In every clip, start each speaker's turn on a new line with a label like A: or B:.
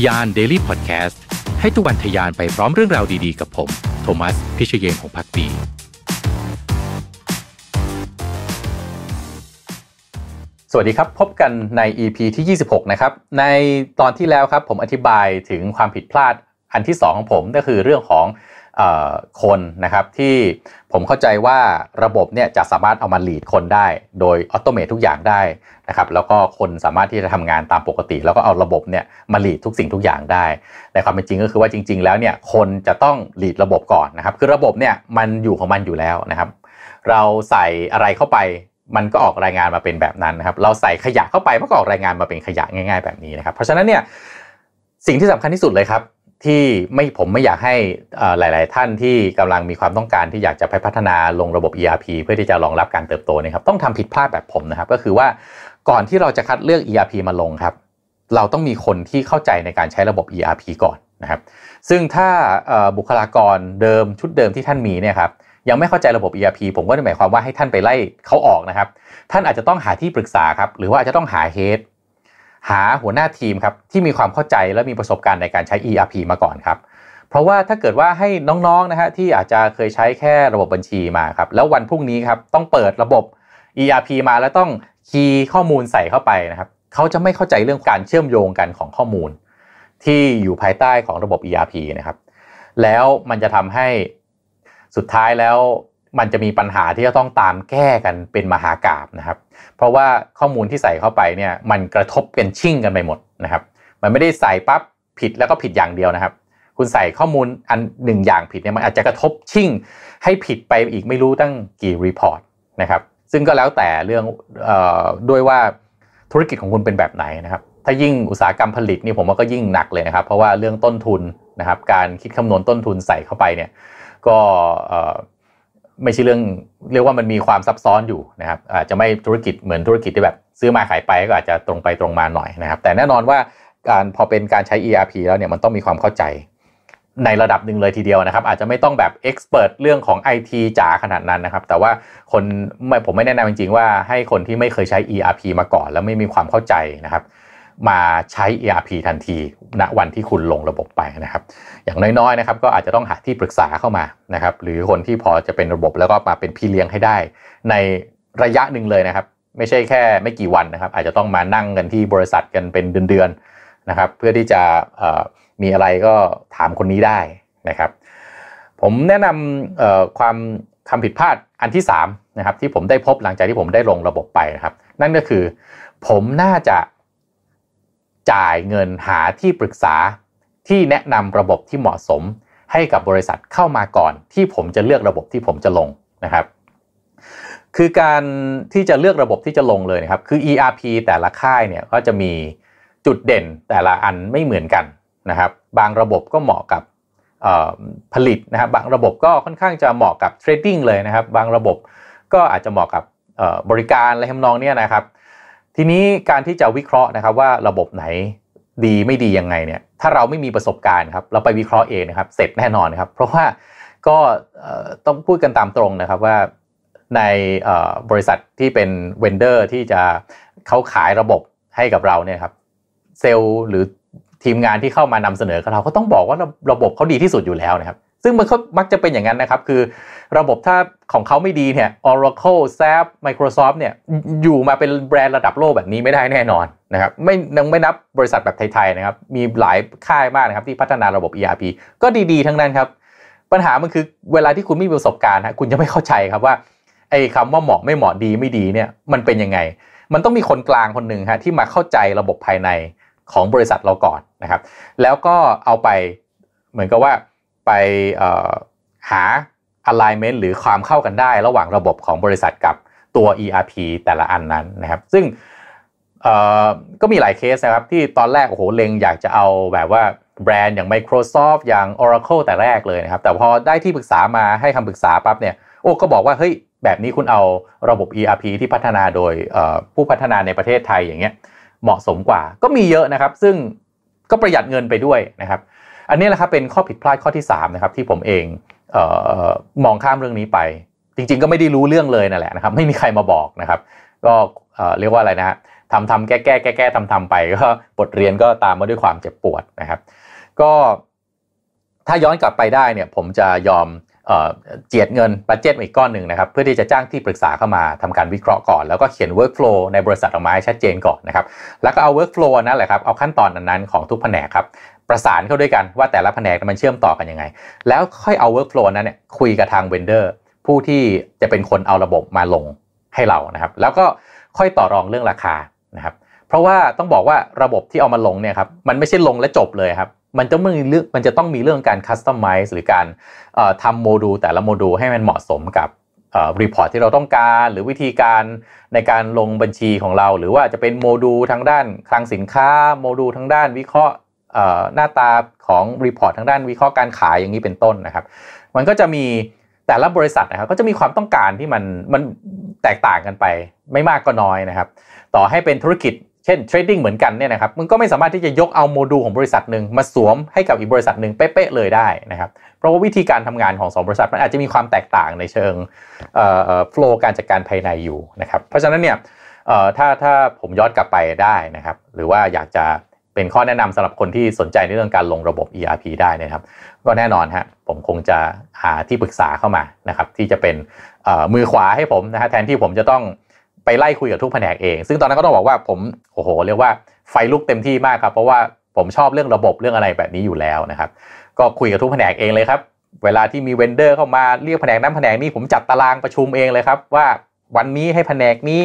A: ทยาน Daily Podcast ให้ทุกวันทยานไปพร้อมเรื่องราวดีๆ กับผม โทมัส พิเชยงของพักดีสวัสดีครับ พบกันใน EP ที่ 26 นะครับ ในตอนที่แล้วครับผมอธิบายถึงความผิดพลาดอันที่ 2 ของผมก็คือเรื่องของคนนะครับที่ผมเข้าใจว่าระบบเนี่ยจะสามารถเอามาหลีดคนได้ โดยอัตโมัติทุกอย่างได้นะครับแล้วก็คนสามารถที่จะทำงานตามปกติ แล้วก็เอาระบบเนี่ยมาหลีดทุกสิ่งทุกอย่างได้ แต่ความเป็นจริงก็คือว่าจริงๆแล้วเนี่ยคนจะต้องหลีดระบบก่อนนะครับคือระบบเนี่ยมันอยู่ของมันอยู่แล้วนะครับ เราใส่อะไรเข้าไป มันก็ออกรายงานมาเป็นแบบนั้นนะครับเราใส่ขยะเข้าไปมันก็ออกรายงานมาเป็นขยะง่ายๆ แบบนี้นะครับ เพราะฉะนั้นเนี่ยสิ่งที่สำคัญที่สุดเลยครับที่ไม่ผมไม่อยากให้หลาย ๆ ท่านที่กำลังมีความต้องการที่อยากจะไปพัฒนาลงระบบ ERP เพื่อที่จะรองรับการเติบโตนะครับ ต้องทำผิดพลาดแบบผมนะครับ ก็คือว่าก่อนที่เราจะคัดเลือก ERP มาลงครับ เราต้องมีคนที่เข้าใจในการใช้ระบบ ERP ก่อนนะครับซึ่งถ้าบุคลากรเดิมชุดเดิมที่ท่านมีเนี่ยครับยังไม่เข้าใจระบบ ERP ผมก็หมายความว่าให้ท่านไปไล่เขาออกนะครับ ท่านอาจจะต้องหาที่ปรึกษาครับหรือว่าอาจจะต้องหาเฮดหาหัวหน้าทีมครับที่มีความเข้าใจและมีประสบการณ์ในการใช้ ERP มาก่อนครับ เพราะว่าถ้าเกิดว่าให้น้องๆนะฮะที่อาจจะเคยใช้แค่ระบบบัญชีมาครับแล้ววันพรุ่งนี้ครับต้องเปิดระบบ ERP มาแล้วต้องคีย์ข้อมูลใส่เข้าไปนะครับเขาจะไม่เข้าใจเรื่องการเชื่อมโยงกันของข้อมูล ที่อยู่ภายใต้ของระบบ ERP นะครับแล้วมันจะทำให้สุดท้ายแล้วมันจะมีปัญหาที่จะต้องตามแก้กันเป็นมหากราบนะครับ เพราะว่าข้อมูลที่ใส่เข้าไปเนี่ยมันกระทบกันชิ่งกันไปหมดนะครับ มันไม่ได้ใส่ปั๊บผิดแล้วก็ผิดอย่างเดียวนะครับ คุณใส่ข้อมูลอันหนึ่งอย่างผิดเนี่ยมันอาจจะกระทบชิ่งให้ผิดไปอีกไม่รู้ตั้งกี่รีพอร์ตนะครับ ซึ่งก็แล้วแต่เรื่องออด้วยว่าธุรกิจของคุณเป็นแบบไหนนะครับ ถ้ายิ่งอุตสาหกรรมผลิตนี่ผมว่าก็ยิ่งหนักเลยนะครับ เพราะว่าเรื่องต้นทุนนะครับการคิดคำนวณต้นทุนใส่เข้าไปเนี่ยก็ไม่ใช่เรื่องเรียกว่ามันมีความซับซ้อนอยู่นะครับ อาจจะไม่ธุรกิจเหมือนธุรกิจที่แบบซื้อมาขายไปก็อาจจะตรงไปตรงมาหน่อยนะครับ แต่แน่นอนว่าการพอเป็นการใช้ ERP แล้วเนี่ยมันต้องมีความเข้าใจ ในระดับหนึ่งเลยทีเดียวนะครับ อาจจะไม่ต้องแบบเอ็กซ์เพรสเรื่องของ IT จ๋าขนาดนั้นนะครับ แต่ว่าคนไม่ผมไม่แนะนำจริงๆว่าให้คนที่ไม่เคยใช้ ERP มาก่อน แล้วไม่มีความเข้าใจนะครับมาใช้ ERP ทันที ณ วันที่คุณลงระบบไปนะครับ อย่างน้อยๆนะครับ ก็อาจจะต้องหาที่ปรึกษาเข้ามานะครับ หรือคนที่พอจะเป็นระบบแล้วก็มาเป็นพี่เลี้ยงให้ได้ ในระยะหนึ่งเลยนะครับ ไม่ใช่แค่ไม่กี่วันนะครับ อาจจะต้องมานั่งกันที่บริษัทกันเป็นเดือนๆนะครับ เพื่อที่จะมีอะไรก็ถามคนนี้ได้นะครับ ผมแนะนำความคำผิดพลาดอันที่3นะครับที่ผมได้พบหลังจากที่ผมได้ลงระบบไปนะครับ นั่นก็คือผมน่าจะจ่ายเงินหาที่ปรึกษาที่แนะนำระบบที่เหมาะสมให้กับบริษัทเข้ามา ก่อนที่ผมจะเลือกระบบที่ผมจะลงนะครับ คือการที่จะเลือกระบบที่จะลงเลยนะครับ คือ ERP แต่ละค่ายเนี่ยก็จะมีจุดเด่นแต่ละอันไม่เหมือนกันนะครับ บางระบบก็เหมาะกับผลิตนะครับ บางระบบก็ค่อนข้างจะเหมาะกับเทรดดิ้งเลยนะครับ บางระบบก็อาจจะเหมาะกับบริการอะไรทำนองนี้นะครับทีนี้การที่จะวิเคราะห์นะครับว่าระบบไหนดีไม่ดียังไงเนี่ยถ้าเราไม่มีประสบการณ์ครับ เราไปวิเคราะห์เองนะครับเสร็จแน่นอนครับเพราะว่าก็ต้องพูดกันตามตรงนะครับว่าในบริษัทที่เป็นเวนเดอร์ที่จะเขาขายระบบให้กับเราเนี่ยครับ เซลล์ หรือทีมงานที่เข้ามานำเสนอกับเรา ก็ต้องบอกว่าระบบเขาดีที่สุดอยู่แล้วนะครับซึ่งมันก็มักจะเป็นอย่างนั้นนะครับ คือระบบถ้าของเขาไม่ดีเนี่ย Oracle s a p Microsoft เนี่ย อยู่มาเป็นแบรนด์ระดับโลกแบบนี้ไม่ได้แน่นอนนะครับ ไม่ังไม่นับบริษัทแบบไทยๆนะครับ มีหลายค่ายมากนะครับที่พัฒนาระบบ ERP ก็ดีๆทั้งนั้นครับ ปัญหามันคือเวลาที่คุณไม่มีประสบการณ์นะคุณจะไม่เข้าใจครับว่า ไอ้คำว่าเหมาะไม่เหมาะดีไม่ดีเนี่ย มันเป็นยังไง มันต้องมีคนกลางคนหนึ่งฮะที่มาเข้าใจระบบภายในของบริษัทเราก่อนนะครับ แล้วก็เอาไปเหมือนกับว่าไปหา alignment หรือความเข้ากันได้ระหว่างระบบของบริษัทกับตัว ERP แต่ละอันนั้นนะครับ ซึ่งก็มีหลายเคสนะครับที่ตอนแรกโอ้โหเลงอยากจะเอาแบบว่าแบรนด์อย่าง Microsoft อย่าง Oracle แต่แรกเลยนะครับแต่พอได้ที่ปรึกษามาให้คำปรึกษาปั๊บเนี่ยโอ้ก็บอกว่าเฮ้ยแบบนี้คุณเอาระบบ ERP ที่พัฒนาโดยผู้พัฒนาในประเทศไทยอย่างเงี้ยเหมาะสมกว่าก็มีเยอะนะครับ ซึ่งก็ประหยัดเงินไปด้วยนะครับอันนี้แหละครับเป็นข้อผิดพลาดข้อที่3นะครับที่ผมเองเออมองข้ามเรื่องนี้ไป จริงๆ ก็ไม่ได้รู้เรื่องเลยนั่นแหละนะครับไม่มีใครมาบอกนะครับก็เรียกว่าอะไรนะทำทำแก้แก้แก้แก้ทำทำไปก็บทเรียนก็ตามมาด้วยความเจ็บปวดนะครับก็ ถ้าย้อนกลับไปได้เนี่ยผมจะยอมเจียดเงินบัตเจ็ตอีกก้อนหนึ่งนะครับเพื่อที่จะจ้างที่ปรึกษาเข้ามาทำการวิเคราะห์ก่อน แล้วก็เขียน workflow ในบริษัทออกมาให้ชัดเจนก่อนนะครับแล้วก็เอา workflow นั่นแหละครับเอาขั้นตอนนั้นๆของทุกแผนกครับประสานเข้าด้วยกันว่าแต่ละแผนกมันเชื่อมต่อกันยังไง แล้วค่อยเอา workflow นั้นเนี่ยคุยกับทางเวนเดอร์ผู้ที่จะเป็นคนเอาระบบมาลงให้เรานะครับ แล้วก็ค่อยต่อรองเรื่องราคานะครับ เพราะว่าต้องบอกว่าระบบที่เอามาลงเนี่ยครับมันไม่ใช่ลงและจบเลยครับ มันจะมีเรื่องมันจะต้องมีเรื่องการคัสตอมไมซ์หรือการทำโมดูลแต่ละโมดูลให้มันเหมาะสมกับรีพอร์ตที่เราต้องการ หรือวิธีการในการลงบัญชีของเรา หรือว่าจะเป็นโมดูลทางด้านคลังสินค้าโมดูลทางด้านวิเคราะห์หน้าตาของรีพอร์ตทางด้านวิเคราะห์การขายอย่างนี้เป็นต้นนะครับ มันก็จะมีแต่ละบริษัทนะครับก็จะมีความต้องการที่มันมันแตกต่างกันไปไม่มากก็น้อยนะครับต่อให้เป็นธุรกิจ เช่นเทรดดิ้งเหมือนกันเนี่ยนะครับมันก็ไม่สามารถที่จะยกเอาโมดูลของบริษัทหนึ่งมาสวมให้กับอีกบริษัทหนึ่งเป๊ะเลยได้นะครับ เพราะว่าวิธีการทำงานของ2บริษัทมันอาจจะมีความแตกต่างในเชิงโฟล์การจัดการภายในอยู่นะครับเพราะฉะนั้นเนี่ยถ้าถ้าผมย้อนกลับไปได้นะครับหรือว่าอยากจะเป็นข้อแนะนำสำหรับคนที่สนใจในเรื่องการลงระบบ ERP ได้นะครับ ก็แน่นอนฮะผมคงจะหาที่ปรึกษาเข้ามานะครับที่จะเป็นมือขวาให้ผมนะฮะแทนที่ผมจะต้องไปไล่คุยกับทุกแผนกเอง ซึ่งตอนนั้นก็ต้องบอกว่าผมโอ้โห เรียกว่าไฟลุกเต็มที่มากครับเพราะว่าผมชอบเรื่องระบบเรื่องอะไรแบบนี้อยู่แล้วนะครับก็คุยกับทุกแผนกเองเลยครับเวลาที่มีเวนเดอร์เข้ามาเรียกแผนกนั้นแผนกนี้ ผมจัดตารางประชุมเองเลยครับว่าวันนี้ให้แผนกนี้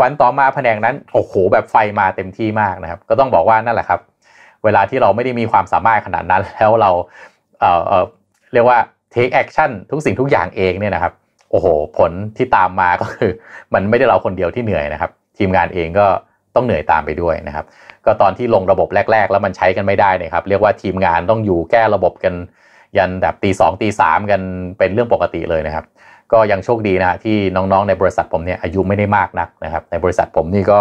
A: วันต่อมาแผนกนั้น โอ้โหแบบไฟมาเต็มที่มากนะครับก็ต้องบอกว่านั่นแหละครับ เวลาที่เราไม่ได้มีความสามารถขนาดนั้น แล้วเราเอ่อเออเรียกว่า take action ทุกสิ่งทุกอย่างเองเนี่ยนะครับ โอ้โห ผลที่ตามมาก็คือ มันไม่ได้เราคนเดียวที่เหนื่อยนะครับทีมงานเองก็ต้องเหนื่อยตามไปด้วยนะครับ ก็ตอนที่ลงระบบแรกๆแล้วมันใช้กันไม่ได้นะครับ เรียกว่าทีมงานต้องอยู่แก้ระบบกัน ยันแบบตีสองตีสามกันเป็นเรื่องปกติเลยนะครับก็ยังโชคดีนะที่น้องๆในบริษัทผมเนี่ยอายุไม่ได้มากนักนะครับ ในบริษัทผมนี่ก็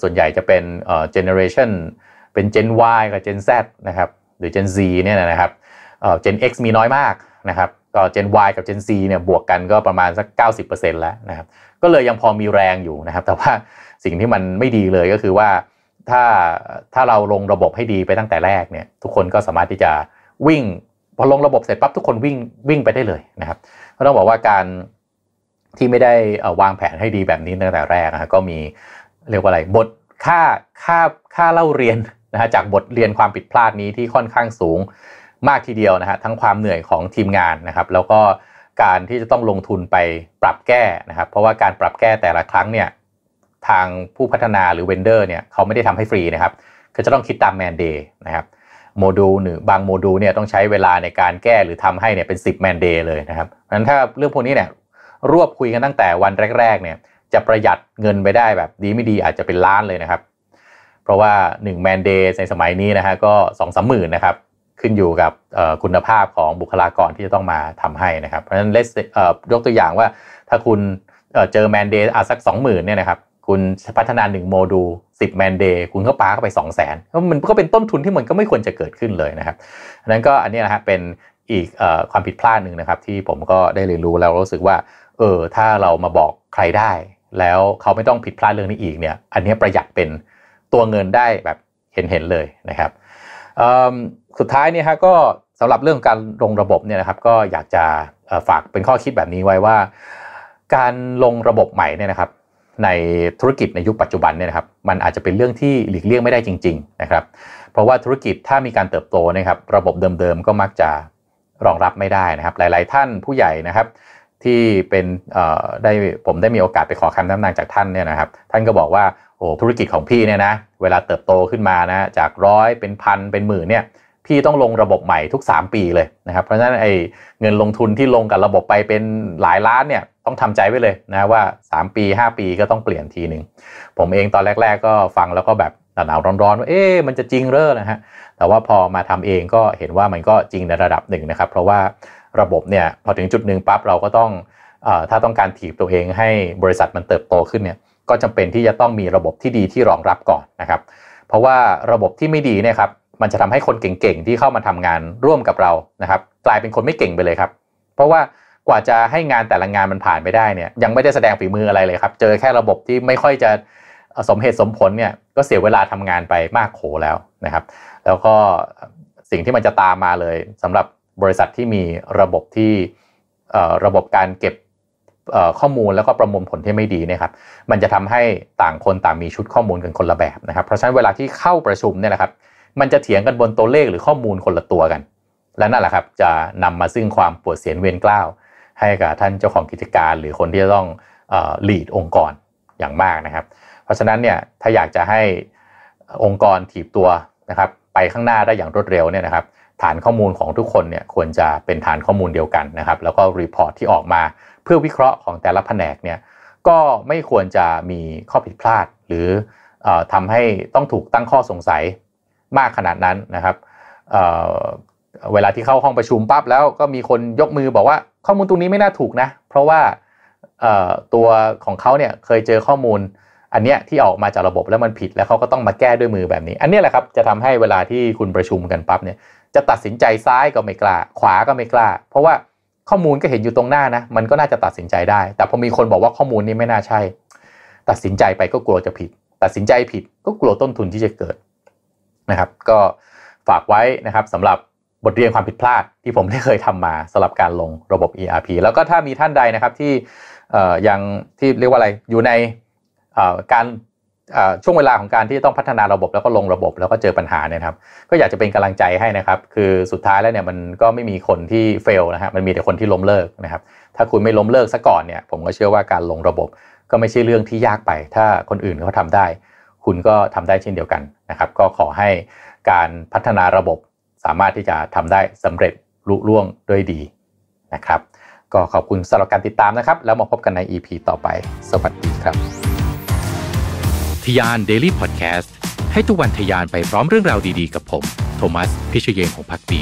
A: ส่วนใหญ่จะเป็นเจเนอเรชันเป็น Gen Y กับ Gen Z นะครับหรือ Gen Z เนี่ยนะครับเจน X มีน้อยมากนะครับ ก็ Gen Y กับ Gen Z เนี่ยบวกกันก็ประมาณสัก 90%แล้วนะครับ ก็เลยยังพอมีแรงอยู่นะครับ แต่ว่าสิ่งที่มันไม่ดีเลยก็คือว่าถ้าถ้าเราลงระบบให้ดีไปตั้งแต่แรกเนี่ยทุกคนก็สามารถที่จะวิ่งพอลงระบบเสร็จปั๊บทุกคนวิ่งวิ่งไปได้เลยนะครับก็ต้องบอกว่าการที่ไม่ได้วางแผนให้ดีแบบนี้ตั้งแต่แรกนะก็มีเรียกว่าอะไร บทค่าค่าค่าเล่าเรียนนะฮะจากบทเรียนความผิดพลาดนี้ที่ค่อนข้างสูงมากทีเดียวนะฮะทั้งความเหนื่อยของทีมงานนะครับ แล้วก็การที่จะต้องลงทุนไปปรับแก้นะครับ เพราะว่าการปรับแก้แต่ละครั้งเนี่ยทางผู้พัฒนาหรือเวนเดอร์เนี่ยเขาไม่ได้ทำให้ฟรีนะครับก็จะต้องคิดตามแมนเดย์นะครับโมดูลหรือบางโมดูลเนี่ยต้องใช้เวลาในการแก้หรือทำให้เนี่ยเป็น 10 แมนเดย์เลยนะครับนั้นถ้าเรื่องพวกนี้เนี่ยรวบคุยกันตั้งแต่วันแรก ๆ เนี่ย จะประหยัดเงินไปได้แบบดีไม่ดีอาจจะเป็นล้านเลยนะครับ เพราะว่า 1 แมนเดย์ในสมัยนี้นะฮะก็สองสามหมื่นนะครับ ขึ้นอยู่กับคุณภาพของบุคลากรที่จะต้องมาทำให้นะครับเพราะฉะนั้นเลสยกตัวอย่างว่าถ้าคุณเจอแมนเดย์อาสักสองหมื่นเนี่ยนะครับคุณพัฒนา1โมดูล 10 แมนเดย์คุณก็ปาเข้าไป 2 0 0 0 0นมันก็เป็นต้นทุนที่มันก็ไม่ควรจะเกิดขึ้นเลยนะครับนั้นก็อันนี้นะฮะเป็นอีกอความผิดพลาดหนึ่งนะครับ ที่ผมก็ได้เรียนรู้แล้วรู้สึกว่าเออถ้าเรามาบอกใครได้แล้วเขาไม่ต้องผิดพลาดเรื่องนี้อีกเนี่ยอันนี้ประหยัดเป็นตัวเงินได้แบบเห็นเห็นเลยนะครับสุดท้ายเนี่ยฮะก็สำหรับเรื่องการลงระบบเนี่ยนะครับ ก็อยากจะฝากเป็นข้อคิดแบบนี้ไว้ว่า การลงระบบใหม่เนี่ยนะครับในธุรกิจในยุคปัจจุบันเนี่ยนะครับมันอาจจะเป็นเรื่องที่หลีกเลี่ยงไม่ได้จริงๆนะครับ เพราะว่าธุรกิจถ้ามีการเติบโตนะครับระบบเดิมๆ ก็มักจะรองรับไม่ได้นะครับ หลาย ๆท่านผู้ใหญ่นะครับ ที่เป็นได้ผมได้มีโอกาสไปขอคำแนะนำจากท่านเนี่ยนะครับท่านก็บอกว่าโอ้ธุรกิจของพี่เนี่ยนะเวลาเติบโตขึ้นมานะจากร้อยเป็นพันเป็นหมื่นเนี่ยพี่ต้องลงระบบใหม่ทุก 3 ปีเลยนะครับเพราะฉะนั้นไอ้เงินลงทุนที่ลงกับระบบไปเป็นหลายล้านเนี่ยต้องทำใจไว้เลยนะว่า 3 ปี 5 ปี ก็ต้องเปลี่ยนทีหนึ่งผมเองตอนแรก ๆ ก็ฟังแล้วก็แบบหนาวร้อนๆว่าเอ๊ะมันจะจริงเรอนะฮะแต่ว่าพอมาทำเองก็เห็นว่ามันก็จริงในระดับหนึ่งนะครับเพราะว่าระบบเนี่ยพอถึงจุดหนึ่งปั๊บเราก็ต้องถ้าต้องการถีบตัวเองให้บริษัทมันเติบโตขึ้นเนี่ยก็จำเป็นที่จะต้องมีระบบที่ดีที่รองรับก่อนนะครับเพราะว่าระบบที่ไม่ดีเนี่ยครับมันจะทำให้คนเก่งๆที่เข้ามาทำงานร่วมกับเรานะครับกลายเป็นคนไม่เก่งไปเลยครับเพราะว่ากว่าจะให้งานแต่ละงานมันผ่านไปได้เนี่ยยังไม่ได้แสดงฝีมืออะไรเลยครับเจอแค่ระบบที่ไม่ค่อยจะสมเหตุสมผลเนี่ยก็เสียเวลาทำงานไปมากโขแล้วนะครับ แล้วก็สิ่งที่มันจะตามมาเลย สำหรับบริษัทที่มีระบบที่ระบบการเก็บข้อมูลแล้วก็ประมวลผลที่ไม่ดีนะครับ มันจะทำให้ต่างคนต่างมีชุดข้อมูลกันคนละแบบนะครับเพราะฉะนั้นเวลาที่เข้าประชุมเนี่ยแหละครับ มันจะเถียงกันบนตัวเลขหรือข้อมูลคนละตัวกัน และนั่นแหละครับจะนำมาซึ่งความปวดเสียนเวียนกล้าวให้กับท่านเจ้าของกิจการหรือคนที่จะต้องหลีดองค์กรอย่างมากนะครับเพราะฉะนั้นเนี่ยถ้าอยากจะให้องค์กรถีบตัวนะครับไปข้างหน้าได้อย่างรวดเร็วเนี่ยนะครับ ฐานข้อมูลของทุกคนเนี่ยควรจะเป็นฐานข้อมูลเดียวกันนะครับ แล้วก็รีพอร์ตที่ออกมาเพื่อวิเคราะห์ของแต่ละแผนกเนี่ยก็ไม่ควรจะมีข้อผิดพลาด หรืออทำให้ต้องถูกตั้งข้อสงสัยมากขนาดนั้นนะครับเวลาที่เข้าห้องประชุมปั๊บแล้วก็มีคนยกมือบอกว่าข้อมูลตรงนี้ไม่น่าถูกนะ เพราะว่าตัวของเขาเนี่ยเคยเจอข้อมูล อันเนี้ยที่ออกมาจากระบบแล้วมันผิดแล้วเขาก็ต้องมาแก้ด้วยมือแบบนี้ อันนี้แหละครับจะทำให้เวลาที่คุณประชุมกันปั๊บเนี่ย จะตัดสินใจซ้ายก็ไม่กล้าขวาก็ไม่กล้าเพราะว่าข้อมูลก็เห็นอยู่ตรงหน้านะมันก็น่าจะตัดสินใจได้ แต่พอมีคนบอกว่าข้อมูลนี้ไม่น่าใช่ตัดสินใจไปก็กลัวจะผิด ตัดสินใจผิด ก็กลัวต้นทุนที่จะเกิดนะครับ ก็ฝากไว้นะครับสำหรับบทเรียนความผิดพลาดที่ผมได้เคยทำมาสำหรับการลงระบบ ERP แล้วก็ถ้ามีท่านใดนะครับที่ยังที่เรียกว่าอะไรอยู่ในการช่วงเวลาของการที่ต้องพัฒนาระบบแล้วก็ลงระบบแล้วก็เจอปัญหาเนี่ยครับ ก็อยากจะเป็นกำลังใจให้นะครับคือสุดท้ายแล้วเนี่ยมันก็ไม่มีคนที่เฟลนะฮะมันมีแต่คนที่ล้มเลิกนะครับถ้าคุณไม่ล้มเลิกซะก่อนเนี่ยผมก็เชื่อว่าการลงระบบ ก็ไม่ใช่เรื่องที่ยากไปถ้าคนอื่นเขาทาได้ คุณก็ทำได้เช่นเดียวกันนะครับก็ขอให้การพัฒนาระบบสามารถที่จะทำได้สำเร็จลุล่วงด้วยดีนะครับ ก็ขอบคุณสำหรับการติดตามนะครับ แล้วมาพบกันใน EP ต่อไปสวัสดีครับ ทยาน Daily Podcast ให้ทุกวันทยานไปพร้อมเรื่องราวดีๆกับผม โทมัส พิเชเยงของพักดี